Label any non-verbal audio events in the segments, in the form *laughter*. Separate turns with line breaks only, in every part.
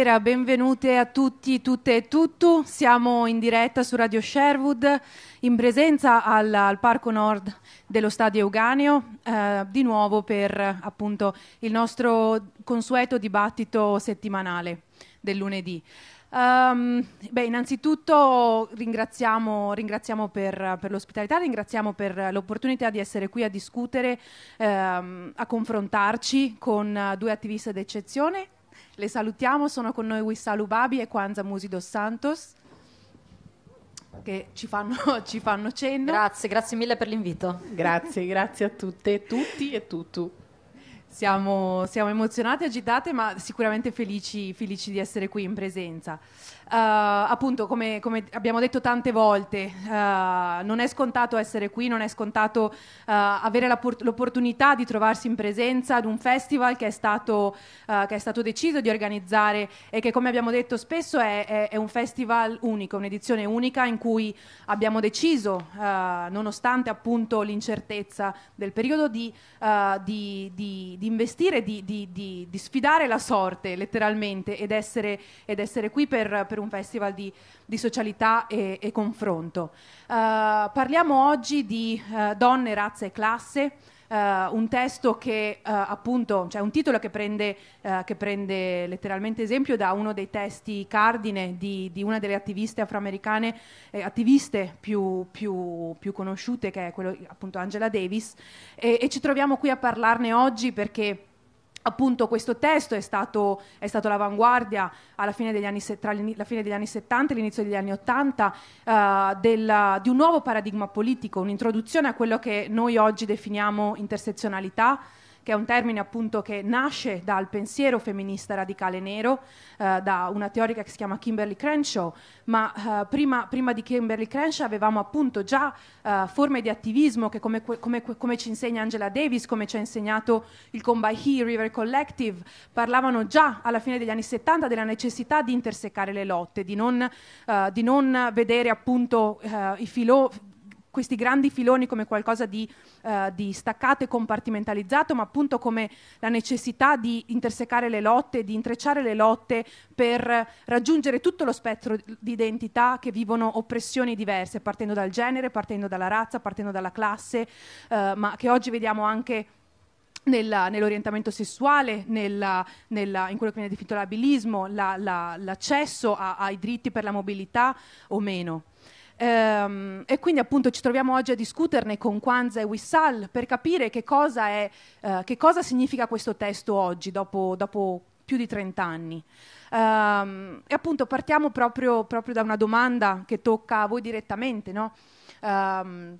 Buonasera, benvenute a tutti, tutte e tutto. Siamo in diretta su Radio Sherwood in presenza al, al Parco Nord dello Stadio Euganeo, eh, di nuovo per appunto il nostro consueto dibattito settimanale del lunedì. Um, beh, innanzitutto ringraziamo, ringraziamo per, per l'ospitalità, ringraziamo per l'opportunità di essere qui a discutere, ehm, a confrontarci con due attiviste d'eccezione le salutiamo, sono con noi Wissalu Babi e Kwanza Musi dos Santos che ci fanno, *laughs* ci fanno cenno. Grazie, grazie mille per l'invito. Grazie, grazie a tutte, e tutti e tutto. Siamo, siamo emozionate, agitate, ma sicuramente felici, felici di essere qui in presenza. Eh, appunto, come, come, abbiamo detto tante volte, eh, non è scontato essere qui, non è scontato eh, avere l'opportunità di trovarsi in presenza ad un festival che è stato, che è stato deciso di organizzare e che, come abbiamo detto spesso, è, è, è un festival unico, un'edizione unica in cui abbiamo deciso, nonostante appunto l'incertezza del periodo, di, di, di, di investire, di, sfidare la sorte letteralmente ed essere, ed essere qui per, per per un festival di, di socialità e, e confronto. Uh, parliamo oggi di uh, donne, razza e classe. Uh, un testo che uh, appunto, cioè un titolo che prende, uh, che prende, letteralmente esempio da uno dei testi cardine di, di una delle attiviste afroamericane, eh, attiviste più, più, più, conosciute, che è quello appunto Angela Davis, e, e ci troviamo qui a parlarne oggi perché appunto questo testo è stato, è stato l'avanguardia fine anni, tra la fine degli anni 70 e l'inizio degli anni 80 eh, del, di un nuovo paradigma politico, un'introduzione a quello che noi oggi definiamo intersezionalità, che è un termine appunto che nasce dal pensiero femminista radicale nero, eh, da una teorica che si chiama Kimberly Crenshaw, ma eh, prima, prima, di Kimberly Crenshaw avevamo appunto già eh, forme di attivismo che come, come, come, ci insegna Angela Davis, come ci ha insegnato il He River Collective, parlavano già alla fine degli anni 70 della necessità di intersecare le lotte, di non, eh, di non vedere appunto eh, i filo, questi grandi filoni come qualcosa di, eh, di, staccato e compartimentalizzato, ma appunto come la necessità di intersecare le lotte, di intrecciare le lotte per raggiungere tutto lo spettro di identità che vivono oppressioni diverse, partendo dal genere, partendo dalla razza, partendo dalla classe, eh, ma che oggi vediamo anche nella, nell'orientamento sessuale, nella, nella, in quello che viene definito l'abilismo, la, la, l'accesso a, ai diritti per la mobilità o meno. Ehm, e quindi appunto ci troviamo oggi a discuterne con Kwanzaa e Wissal per capire che cosa, è, eh, che cosa significa questo testo oggi, dopo, dopo più di 30 anni. Ehm, e appunto partiamo proprio, proprio, da una domanda che tocca a voi direttamente, no? ehm,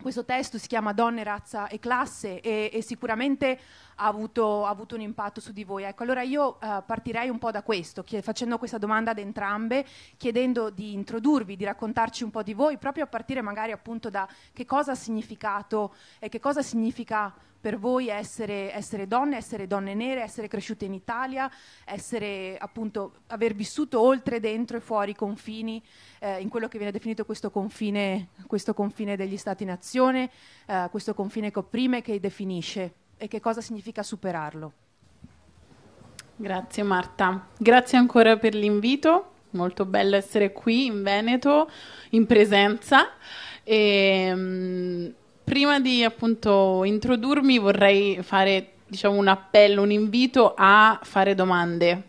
questo testo si chiama Donne, razza e classe e, e sicuramente ha avuto, ha avuto un impatto su di voi. Ecco, allora io eh, partirei un po' da questo, chied- facendo questa domanda ad entrambe, chiedendo di introdurvi, di raccontarci un po' di voi, proprio a partire magari appunto da che cosa ha significato e che cosa significa per voi essere, essere, donne, essere donne nere, essere cresciute in Italia, essere, appunto, aver vissuto oltre, dentro e fuori i confini, eh, in quello che viene definito questo confine, questo confine degli Stati-nazione, eh, questo confine che opprime e che definisce e che cosa significa superarlo. Grazie Marta,
grazie ancora per l'invito, molto bello essere qui in Veneto, in presenza. E, ehm, mh, prima di appunto introdurmi vorrei fare diciamo, un appello, un invito a fare domande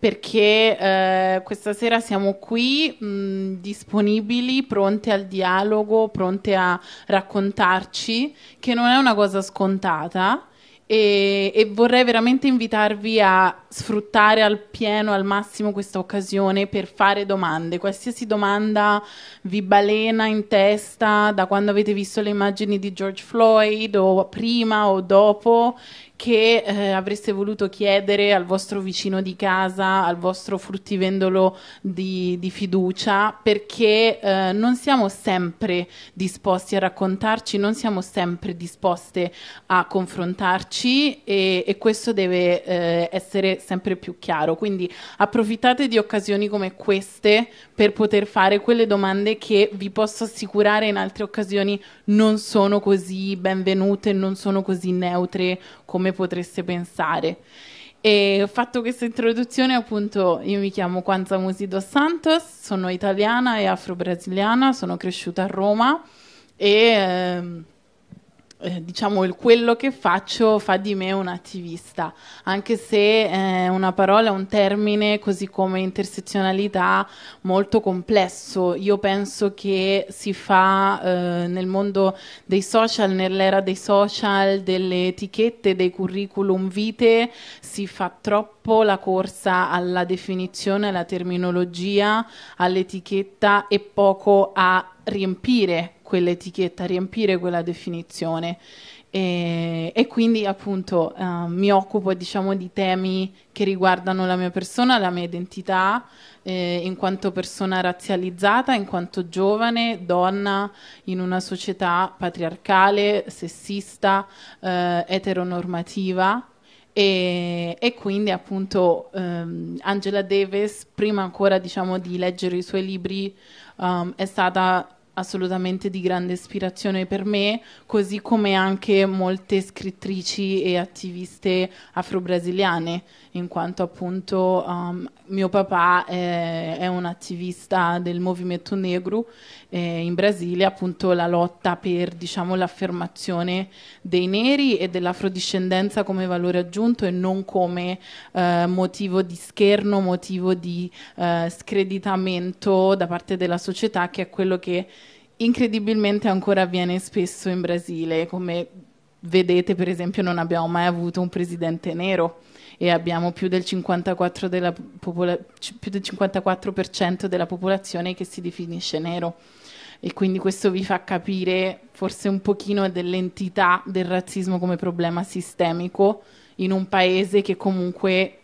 perché eh, questa sera siamo qui mh, disponibili, pronte al dialogo, pronte a raccontarci, che non è una cosa scontata e, e, vorrei veramente invitarvi a sfruttare al pieno, al massimo questa occasione per fare domande. Qualsiasi domanda vi balena in testa da quando avete visto le immagini di George Floyd o prima o dopo che eh, avreste voluto chiedere al vostro vicino di casa, al vostro fruttivendolo di, di fiducia, perché eh, non siamo sempre disposti a raccontarci, non siamo sempre disposte a confrontarci e, e questo deve eh, essere sempre più chiaro. Quindi approfittate di occasioni come queste per poter fare quelle domande che vi posso assicurare in altre occasioni non sono così benvenute, non sono così neutre come come potreste pensare. E ho fatto questa introduzione, appunto, io mi chiamo Quanza Musi dos Santos, sono italiana e afro-brasiliana, sono cresciuta a Roma e... Ehm, eh, diciamo il quello che faccio fa di me un attivista, anche se eh, una parola è un termine così come intersezionalità molto complesso. Io penso che si fa eh, nel mondo dei social, nell'era dei social, delle etichette, dei curriculum vitae, si fa troppo la corsa alla definizione, alla terminologia, all'etichetta e poco a riempire quell'etichetta, riempire quella definizione. E, e quindi appunto eh, mi occupo diciamo di temi che riguardano la mia persona, la mia identità eh, in quanto persona razzializzata, in quanto giovane, donna in una società patriarcale, sessista, eh, eteronormativa. E, e, quindi appunto um, Angela Davis, prima ancora diciamo, di leggere i suoi libri, um, è stata assolutamente di grande ispirazione per me, così come anche molte scrittrici e attiviste afro-brasiliane, in quanto appunto um, mio papà eh, è un attivista del movimento negro eh, in Brasile, appunto la lotta per diciamo, l'affermazione dei neri e dell'afrodiscendenza come valore aggiunto e non come eh, motivo di scherno, motivo di eh, screditamento da parte della società, che è quello che incredibilmente ancora avviene spesso in Brasile, come vedete per esempio non abbiamo mai avuto un presidente nero e abbiamo più del 54%, della, popola- più del 54 della popolazione che si definisce nero e quindi questo vi fa capire forse un pochino dell'entità del razzismo come problema sistemico in un paese che comunque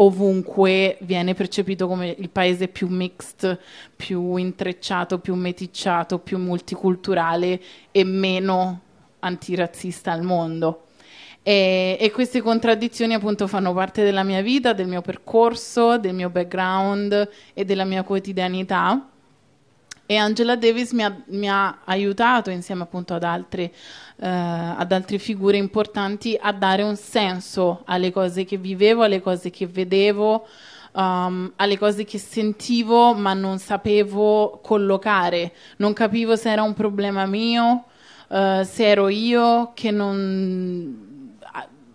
ovunque viene percepito come il paese più mixed, più intrecciato, più meticciato, più multiculturale e meno antirazzista al mondo. E, e, queste contraddizioni appunto fanno parte della mia vita, del mio percorso, del mio background e della mia quotidianità e Angela Davis mi ha, mi ha aiutato insieme appunto ad altre, eh, ad altre figure importanti a dare un senso alle cose che vivevo, alle cose che vedevo. Um, alle cose che sentivo ma non sapevo collocare, non capivo se era un problema mio, uh, se ero io che non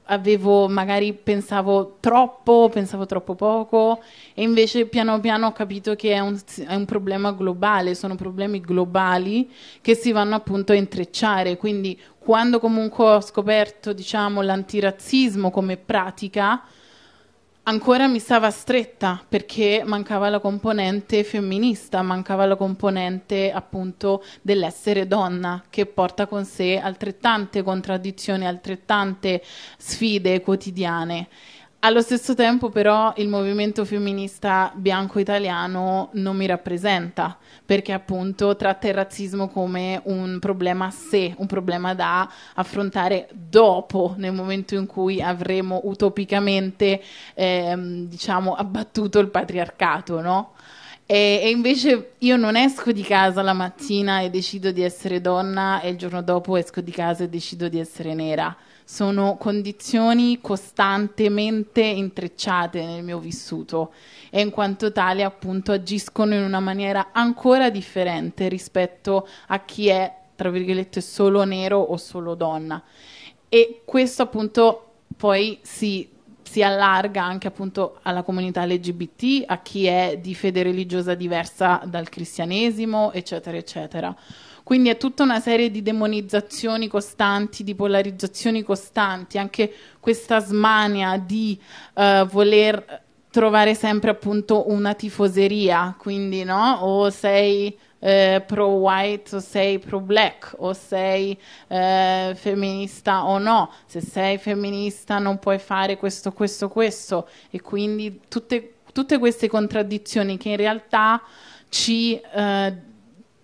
avevo magari pensavo troppo, pensavo troppo poco e invece piano piano ho capito che è un, è un, problema globale, sono problemi globali che si vanno appunto a intrecciare, quindi quando comunque ho scoperto diciamo l'antirazzismo come pratica, ancora mi stava stretta perché mancava la componente femminista, mancava la componente appunto dell'essere donna che porta con sé altrettante contraddizioni, altrettante sfide quotidiane. Allo stesso tempo però il movimento femminista bianco italiano non mi rappresenta, perché appunto tratta il razzismo come un problema a sé, un problema da affrontare dopo, nel momento in cui avremo utopicamente ehm, diciamo, abbattuto il patriarcato, no? E, e, invece io non esco di casa la mattina e decido di essere donna e il giorno dopo esco di casa e decido di essere nera sono condizioni costantemente intrecciate nel mio vissuto e in quanto tale appunto agiscono in una maniera ancora differente rispetto a chi è, tra virgolette, solo nero o solo donna. E questo appunto poi si si allarga anche appunto alla comunità LGBT, a chi è di fede religiosa diversa dal cristianesimo, eccetera, eccetera. Quindi è tutta una serie di demonizzazioni costanti, di polarizzazioni costanti, anche questa smania di uh, voler trovare sempre appunto una tifoseria, quindi no? O sei eh, pro white o sei pro black o sei eh, femminista o no, se sei femminista non puoi fare questo, questo, questo e quindi tutte, tutte queste contraddizioni che in realtà ci... Eh,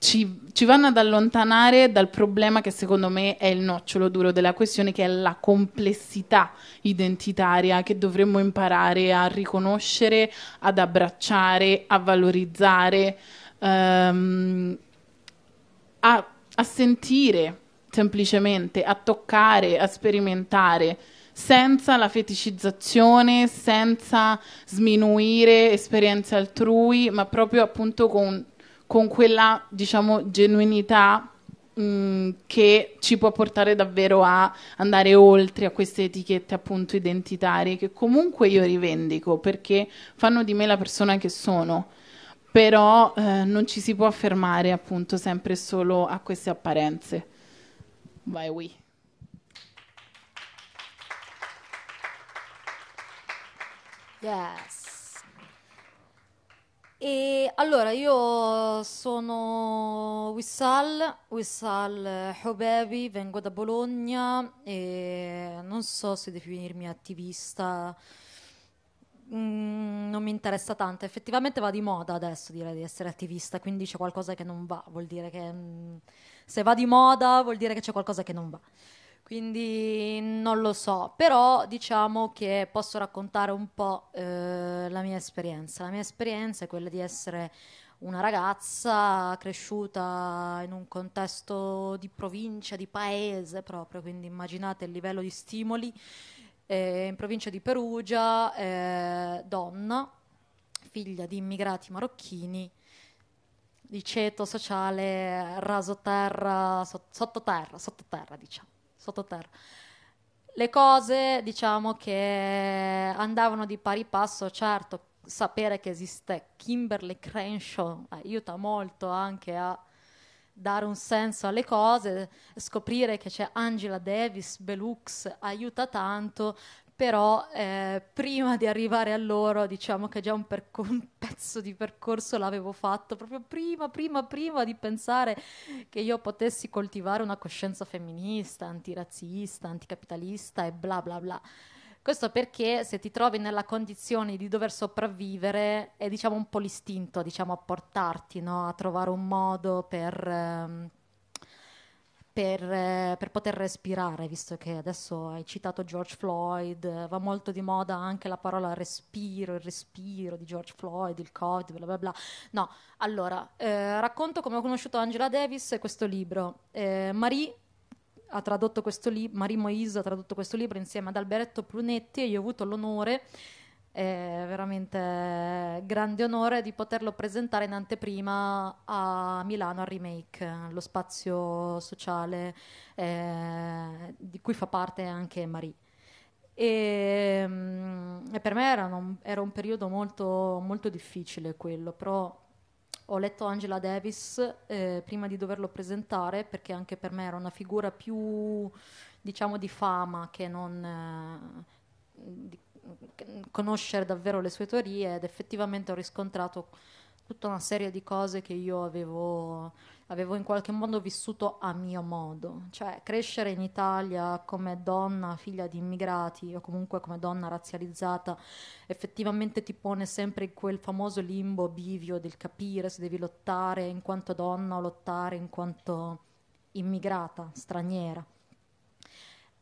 ci, ci, vanno ad allontanare dal problema che secondo me è il nocciolo duro della questione, che è la complessità identitaria che dovremmo imparare a riconoscere, ad abbracciare, a valorizzare, um, a, a sentire semplicemente, a toccare, a sperimentare senza la feticizzazione, senza sminuire esperienze altrui, ma proprio appunto con con quella, diciamo, genuinità che ci può portare davvero a andare oltre a queste etichette appunto identitarie che comunque io rivendico perché fanno di me la persona che sono però eh, non ci si può fermare appunto sempre solo a queste apparenze. Vai, oui.
Yes. E allora io sono Wissal, Wissal Hobevi, vengo da Bologna e non so se definirmi attivista, mm, non mi interessa tanto, effettivamente va di moda adesso dire di essere attivista, quindi c'è qualcosa che non va, vuol dire che mm, se va di moda vuol dire che c'è qualcosa che non va. Quindi non lo so, però diciamo che posso raccontare un po' eh, la mia esperienza. La mia esperienza è quella di essere una ragazza cresciuta in un contesto di provincia, di paese proprio, quindi immaginate il livello di stimoli eh, in provincia di Perugia, eh, donna, figlia di immigrati marocchini di ceto sociale raso terra, so, sottoterra, sottoterra diciamo sottoterra. Le cose, diciamo, che andavano di pari passo, certo, sapere che esiste Kimberly Crenshaw aiuta molto anche a dare un senso alle cose, scoprire che c'è Angela Davis, Belux aiuta tanto, però eh, prima di arrivare a loro diciamo che già un, perco- un pezzo di percorso l'avevo fatto, proprio prima, prima, prima di pensare che io potessi coltivare una coscienza femminista, antirazzista, anticapitalista e bla bla bla. Questo perché se ti trovi nella condizione di dover sopravvivere è diciamo un po' l'istinto diciamo, a portarti no? a trovare un modo per... Ehm, per, eh, per, poter respirare, visto che adesso hai citato George Floyd, eh, va molto di moda anche la parola respiro, il respiro di George Floyd, il Covid, bla bla bla. No, allora, eh, racconto come ho conosciuto Angela Davis e questo libro. Eh, Marie ha tradotto questo libro, Marie Moise ha tradotto questo libro insieme ad Alberto Prunetti e io ho avuto l'onore è veramente grande onore di poterlo presentare in anteprima a Milano a Remake, lo spazio sociale eh, di cui fa parte anche Marie. E, ehm, e per me era un, era un periodo molto, molto, difficile quello, però ho letto Angela Davis eh, prima di doverlo presentare perché anche per me era una figura più diciamo di fama che non... Eh, conoscere davvero le sue teorie ed effettivamente ho riscontrato tutta una serie di cose che io avevo, avevo in qualche modo vissuto a mio modo, cioè crescere in Italia come donna, figlia di immigrati o comunque come donna razzializzata, effettivamente ti pone sempre in quel famoso limbo bivio del capire se devi lottare in quanto donna o lottare in quanto immigrata, straniera.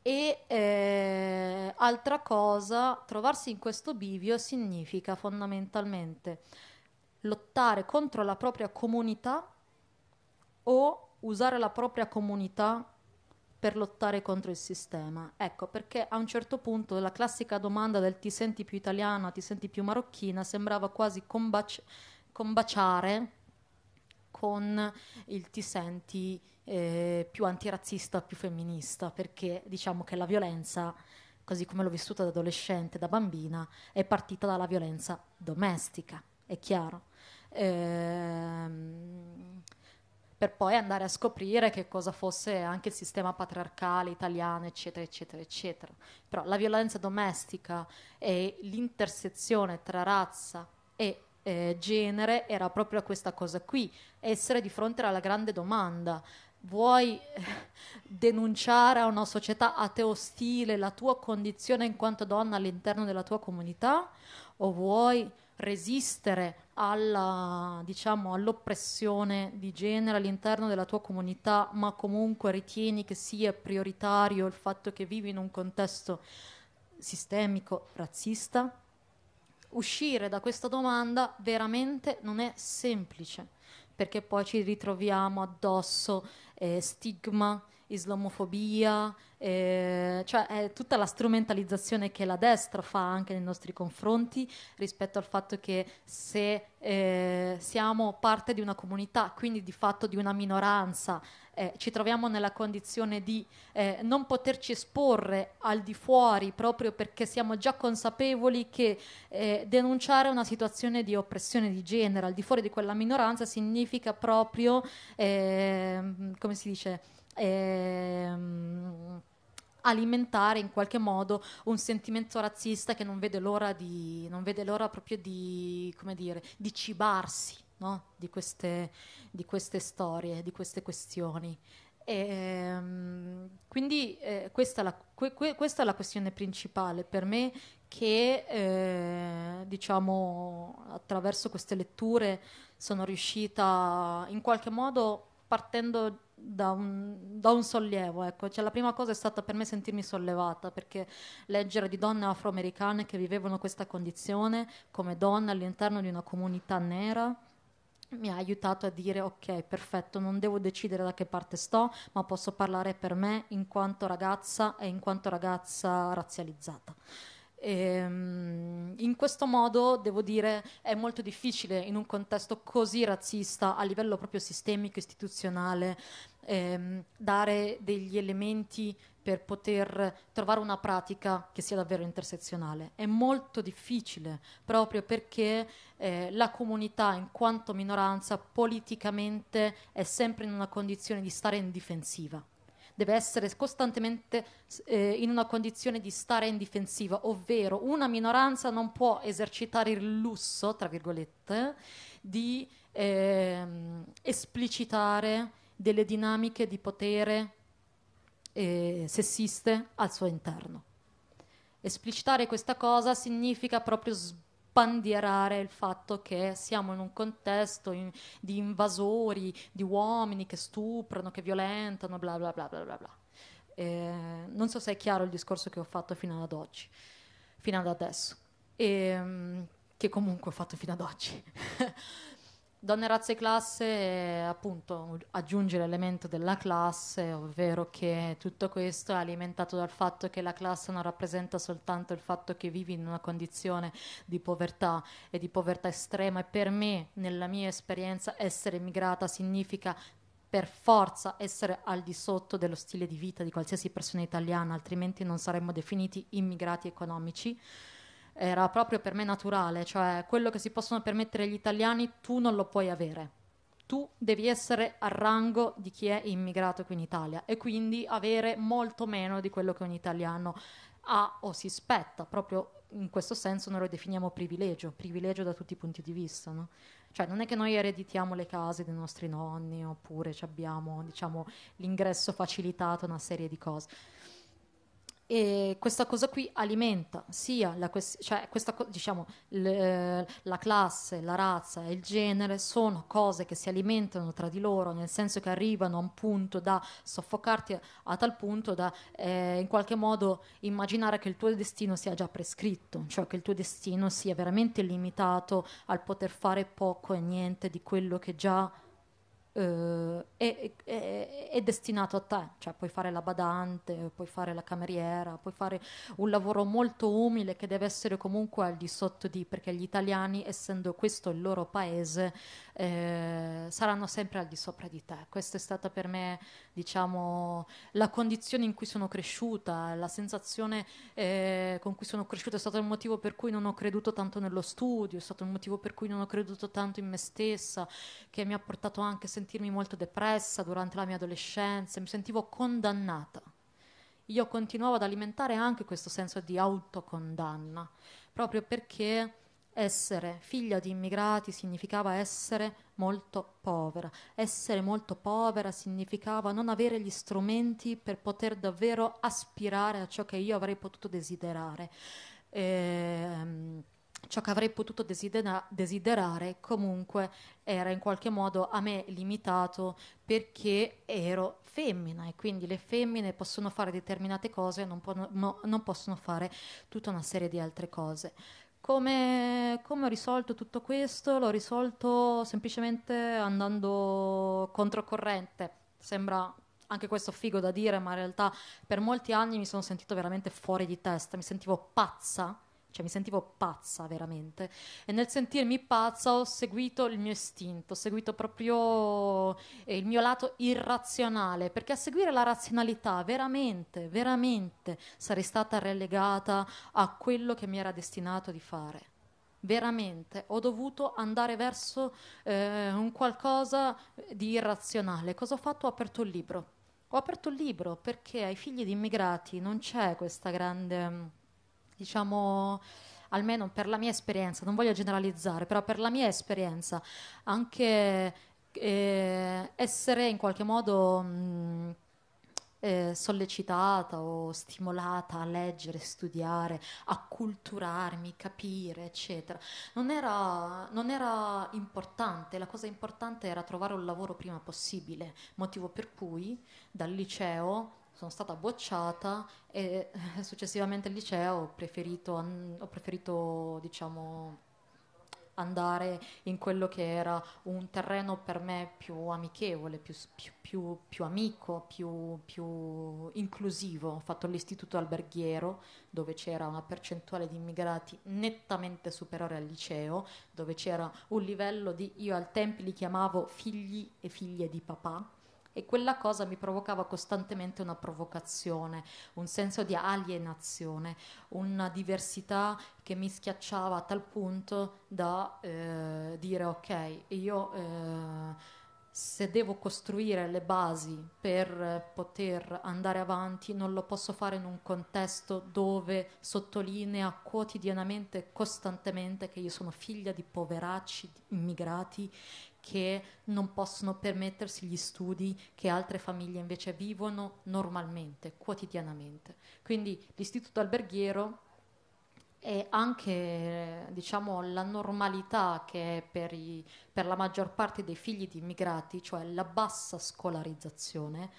E eh, altra cosa, trovarsi in questo bivio significa fondamentalmente lottare contro la propria comunità o usare la propria comunità per lottare contro il sistema. Ecco, perché a un certo punto la classica domanda del ti senti più italiana, ti senti più marocchina, sembrava quasi combaci- combaciare con il ti senti eh, più antirazzista, più femminista, perché diciamo che la violenza, così come l'ho vissuta da adolescente, da bambina, è partita dalla violenza domestica, è chiaro. Ehm, per poi andare a scoprire che cosa fosse anche il sistema patriarcale italiano, eccetera, eccetera, eccetera. Però la violenza domestica e l'intersezione tra razza e eh, genere era proprio questa cosa qui, essere di fronte alla grande domanda. Vuoi eh, denunciare a una società a te ostile la tua condizione in quanto donna all'interno della tua comunità o vuoi resistere alla, diciamo, all'oppressione di genere all'interno della tua comunità, ma comunque ritieni che sia prioritario il fatto che vivi in un contesto sistemico razzista? uscire da questa domanda veramente non è semplice, perché poi ci ritroviamo addosso eh, stigma, islamofobia, eh, cioè è tutta la strumentalizzazione che la destra fa anche nei nostri confronti rispetto al fatto che se eh, siamo parte di una comunità, quindi di fatto di una minoranza eh, ci troviamo nella condizione di eh, non poterci esporre al di fuori proprio perché siamo già consapevoli che eh, denunciare una situazione di oppressione di genere al di fuori di quella minoranza significa proprio, ehm, come si dice, ehm, alimentare in qualche modo un sentimento razzista che non vede l'ora di, non vede l'ora proprio di, come dire, di cibarsi no? di, queste, di, queste, storie, di queste questioni. E, ehm, quindi eh, questa, è la, que, questa, è la, questione principale per me che eh, diciamo attraverso queste letture sono riuscita in qualche modo partendo da un, da un, sollievo. Ecco. Cioè, la prima cosa è stata per me sentirmi sollevata, perché leggere di donne afroamericane che vivevano questa condizione come donne all'interno di una comunità nera mi ha aiutato a dire ok, perfetto, non devo decidere da che parte sto, ma posso parlare per me in quanto ragazza e in quanto ragazza razzializzata. E, ehm, in questo modo, devo dire, è molto difficile in un contesto così razzista a livello proprio sistemico, istituzionale, ehm, dare degli elementi per poter trovare una pratica che sia davvero intersezionale. È molto difficile proprio perché eh, la comunità in quanto minoranza politicamente è sempre in una condizione di stare in difensiva deve essere costantemente eh, in una condizione di stare in difensiva, ovvero una minoranza non può esercitare il lusso, tra virgolette, di eh, esplicitare delle dinamiche di potere eh, sessiste al suo interno. Esplicitare questa cosa significa proprio sbandierare il fatto che siamo in un contesto in, di invasori, di uomini che stuprano, che violentano, bla bla bla bla bla. bla. Eh, non so se è chiaro il discorso che ho fatto fino ad oggi, fino ad adesso, e, che comunque ho fatto fino ad oggi. *laughs* Donne, razze e classe, appunto, aggiunge l'elemento della classe, ovvero che tutto questo è alimentato dal fatto che la classe non rappresenta soltanto il fatto che vivi in una condizione di povertà e di povertà estrema e per me, nella mia esperienza, essere immigrata significa per forza essere al di sotto dello stile di vita di qualsiasi persona italiana, altrimenti non saremmo definiti immigrati economici era proprio per me naturale, cioè quello che si possono permettere gli italiani tu non lo puoi avere. Tu devi essere al rango di chi è immigrato qui in Italia e quindi avere molto meno di quello che un italiano ha o si spetta, proprio in questo senso noi lo definiamo privilegio, privilegio da tutti i punti di vista, no? Cioè non è che noi ereditiamo le case dei nostri nonni oppure abbiamo diciamo, l'ingresso facilitato una serie di cose e questa cosa qui alimenta sia la, cioè questa, diciamo, le, la classe, la razza e il genere sono cose che si alimentano tra di loro, nel senso che arrivano a un punto da soffocarti a, a tal punto da eh, in qualche modo immaginare che il tuo destino sia già prescritto, cioè che il tuo destino sia veramente limitato al poter fare poco e niente di quello che già eh, è, è, è, destinato a te, cioè puoi fare la badante, puoi fare la cameriera, puoi fare un lavoro molto umile che deve essere comunque al di sotto di, perché gli italiani, essendo questo il loro paese, eh, saranno sempre al di sopra di te. Questa è stata per me, diciamo, la condizione in cui sono cresciuta, la sensazione eh, con cui sono cresciuta, è stato il motivo per cui non ho creduto tanto nello studio, è stato il motivo per cui non ho creduto tanto in me stessa, che mi ha portato anche, se sentirmi molto depressa durante la mia adolescenza, mi sentivo condannata. Io continuavo ad alimentare anche questo senso di autocondanna, proprio perché essere figlia di immigrati significava essere molto povera. Essere molto povera significava non avere gli strumenti per poter davvero aspirare a ciò che io avrei potuto desiderare. Ehm ciò che avrei potuto desidera- desiderare comunque era in qualche modo a me limitato perché ero femmina e quindi le femmine possono fare determinate cose, non, po- no, non possono fare tutta una serie di altre cose. Come, come, ho risolto tutto questo? L'ho risolto semplicemente andando controcorrente. Sembra anche questo figo da dire, ma in realtà per molti anni mi sono sentito veramente fuori di testa, mi sentivo pazza cioè mi sentivo pazza veramente e nel sentirmi pazza ho seguito il mio istinto, ho seguito proprio eh, il mio lato irrazionale, perché a seguire la razionalità veramente, veramente sarei stata relegata a quello che mi era destinato di fare. Veramente ho dovuto andare verso eh, un qualcosa di irrazionale. Cosa ho fatto? Ho aperto il libro. Ho aperto il libro perché ai figli di immigrati non c'è questa grande diciamo, almeno per la mia esperienza, non voglio generalizzare, però per la mia esperienza, anche eh, essere in qualche modo... Mh, mm, eh, sollecitata o stimolata a leggere, studiare, acculturarmi, capire, eccetera. Non era, non era, importante, la cosa importante era trovare un lavoro prima possibile, motivo per cui dal liceo sono stata bocciata e eh, successivamente al liceo ho preferito, ho preferito diciamo, andare in quello che era un terreno per me più amichevole, più, più, più, più amico, più, inclusivo. Ho fatto l'istituto alberghiero dove c'era una percentuale di immigrati nettamente superiore al liceo, dove c'era un livello di, io al tempo li chiamavo figli e figlie di papà, e quella cosa mi provocava costantemente una provocazione, un senso di alienazione, una diversità che mi schiacciava a tal punto da eh, dire ok, io eh, se devo costruire le basi per poter andare avanti non lo posso fare in un contesto dove sottolinea quotidianamente, costantemente che io sono figlia di poveracci immigrati che non possono permettersi gli studi che altre famiglie invece vivono normalmente, quotidianamente. Quindi l'istituto alberghiero e anche diciamo, la normalità che è per, i, per la maggior parte dei figli di immigrati, cioè la bassa scolarizzazione,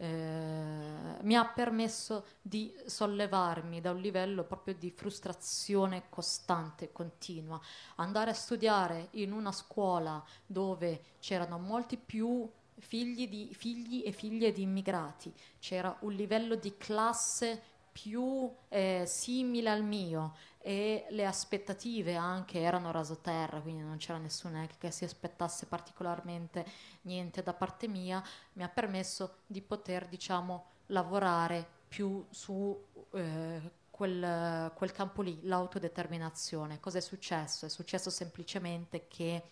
eh, mi ha permesso di sollevarmi da un livello proprio di frustrazione costante e continua. Andare a studiare in una scuola dove c'erano molti più figli, di, figli e figlie di immigrati, c'era un livello di classe più eh, simile al mio, e le aspettative anche erano rasoterra, quindi non c'era nessuno che si aspettasse particolarmente niente da parte mia, mi ha permesso di poter diciamo lavorare più su eh, quel, quel campo lì, l'autodeterminazione. Cos'è successo? È successo semplicemente che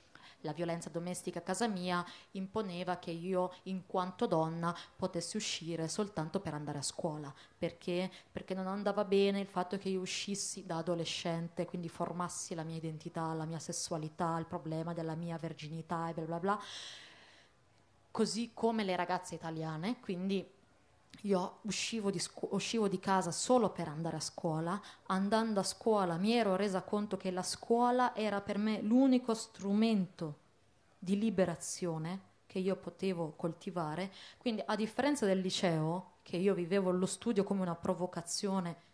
la violenza domestica a casa mia imponeva che io in quanto donna potessi uscire soltanto per andare a scuola, perché, perché non andava bene il fatto che io uscissi da adolescente, quindi formassi la mia identità, la mia sessualità, il problema della mia verginità e bla bla bla, così come le ragazze italiane, quindi io uscivo di, scu- uscivo di, casa solo per andare a scuola, andando a scuola mi ero resa conto che la scuola era per me l'unico strumento di liberazione che io potevo coltivare, quindi a differenza del liceo, che io vivevo lo studio come una provocazione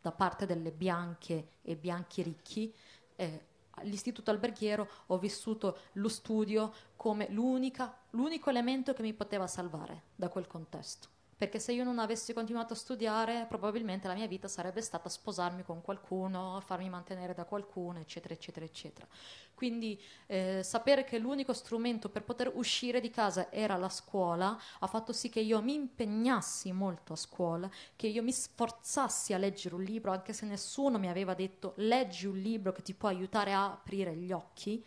da parte delle bianche e bianchi ricchi, eh, all'istituto alberghiero ho vissuto lo studio come l'unico elemento che mi poteva salvare da quel contesto perché se io non avessi continuato a studiare probabilmente la mia vita sarebbe stata sposarmi con qualcuno, farmi mantenere da qualcuno, eccetera, eccetera, eccetera. Quindi eh, sapere che l'unico strumento per poter uscire di casa era la scuola ha fatto sì che io mi impegnassi molto a scuola, che io mi sforzassi a leggere un libro, anche se nessuno mi aveva detto leggi un libro che ti può aiutare a aprire gli occhi.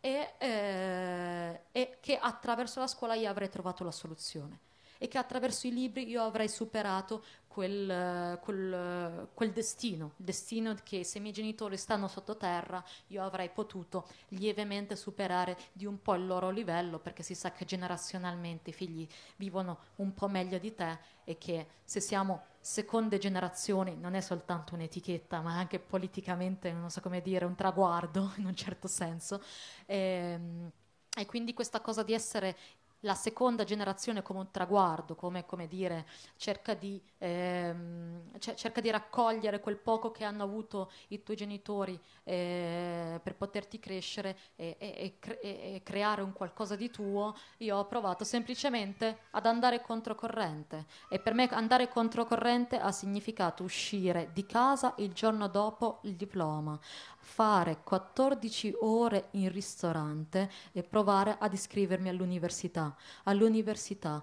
E, eh, e che attraverso la scuola io avrei trovato la soluzione e che attraverso i libri io avrei superato quel, quel, quel destino, il destino che se i miei genitori stanno sottoterra io avrei potuto lievemente superare di un po' il loro livello perché si sa che generazionalmente i figli vivono un po' meglio di te e che se siamo seconde generazioni non è soltanto un'etichetta, ma anche politicamente, non so come dire, un traguardo *laughs* in un certo senso. E, ehm, e quindi questa cosa di essere la seconda generazione come un traguardo, come, come dire, cerca di, ehm, c- cioè, cerca di, raccogliere quel poco che hanno avuto i tuoi genitori eh, per poterti crescere e, e, cre- e, creare un qualcosa di tuo, io ho provato semplicemente ad andare controcorrente e per me andare controcorrente ha significato uscire di casa il giorno dopo il diploma, fare 14 ore in ristorante e provare ad iscrivermi all'università all'università.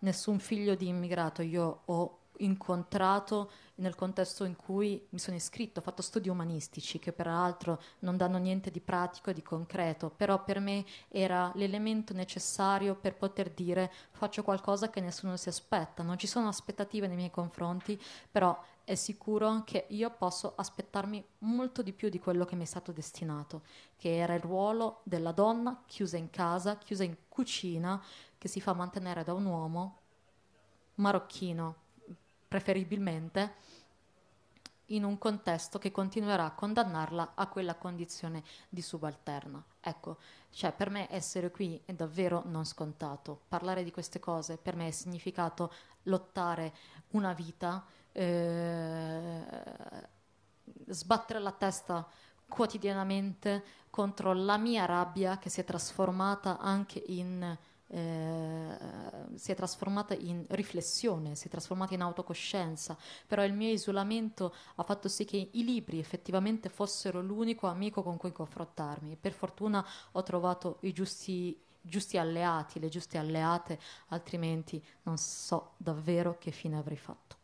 Nessun figlio di immigrato io ho incontrato nel contesto in cui mi sono iscritto, ho fatto studi umanistici che peraltro non danno niente di pratico e di concreto, però per me era l'elemento necessario per poter dire faccio qualcosa che nessuno si aspetta, non ci sono aspettative nei miei confronti, però è sicuro che io posso aspettarmi molto di più di quello che mi è stato destinato, che era il ruolo della donna chiusa in casa, chiusa in cucina, che si fa mantenere da un uomo marocchino, preferibilmente, in un contesto che continuerà a condannarla a quella condizione di subalterna. Ecco, cioè per me essere qui è davvero non scontato. Parlare di queste cose per me è significato lottare una vita eh, sbattere la testa quotidianamente contro la mia rabbia che si è trasformata anche in eh, si è trasformata in riflessione, si è trasformata in autocoscienza, però il mio isolamento ha fatto sì che i libri effettivamente fossero l'unico amico con cui confrontarmi. Per fortuna ho trovato i giusti, giusti alleati, le giuste alleate, altrimenti non so davvero che fine avrei fatto.